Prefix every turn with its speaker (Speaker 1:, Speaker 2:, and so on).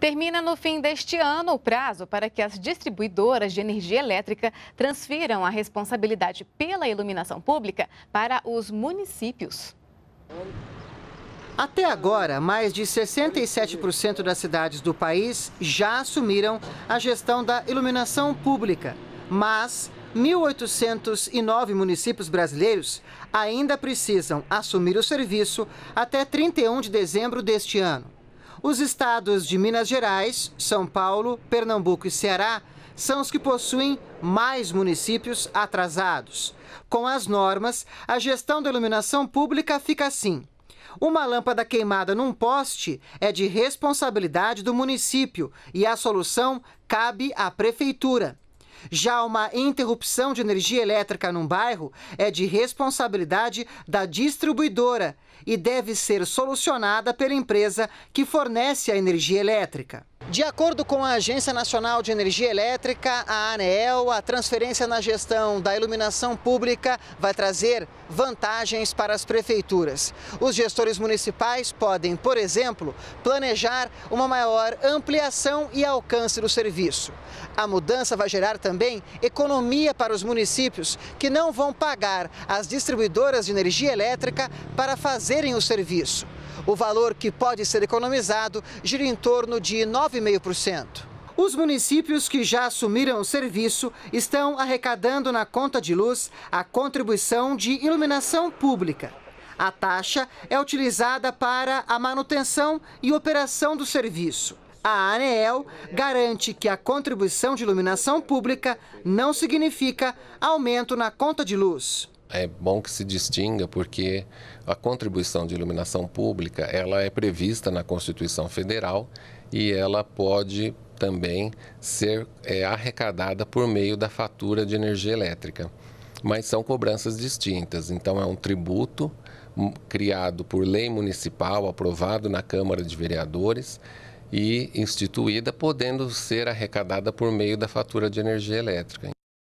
Speaker 1: Termina no fim deste ano o prazo para que as distribuidoras de energia elétrica transfiram a responsabilidade pela iluminação pública para os municípios. Até agora, mais de 67% das cidades do país já assumiram a gestão da iluminação pública, mas 1.809 municípios brasileiros ainda precisam assumir o serviço até 31 de dezembro deste ano. Os estados de Minas Gerais, São Paulo, Pernambuco e Ceará são os que possuem mais municípios atrasados. Com as normas, a gestão da iluminação pública fica assim. Uma lâmpada queimada num poste é de responsabilidade do município e a solução cabe à prefeitura. Já uma interrupção de energia elétrica num bairro é de responsabilidade da distribuidora e deve ser solucionada pela empresa que fornece a energia elétrica. De acordo com a Agência Nacional de Energia Elétrica, a ANEEL, a transferência na gestão da iluminação pública vai trazer vantagens para as prefeituras. Os gestores municipais podem, por exemplo, planejar uma maior ampliação e alcance do serviço. A mudança vai gerar também economia para os municípios que não vão pagar às distribuidoras de energia elétrica para fazerem o serviço. O valor que pode ser economizado gira em torno de 9,5%. Os municípios que já assumiram o serviço estão arrecadando na conta de luz a contribuição de iluminação pública. A taxa é utilizada para a manutenção e operação do serviço. A ANEEL garante que a contribuição de iluminação pública não significa aumento na conta de luz
Speaker 2: é bom que se distinga porque a contribuição de iluminação pública ela é prevista na Constituição Federal e ela pode também ser é, arrecadada por meio da fatura de energia elétrica. Mas são cobranças distintas, então é um tributo hum, criado por lei municipal, aprovado na Câmara de Vereadores e instituída, podendo ser arrecadada por meio da fatura de energia elétrica.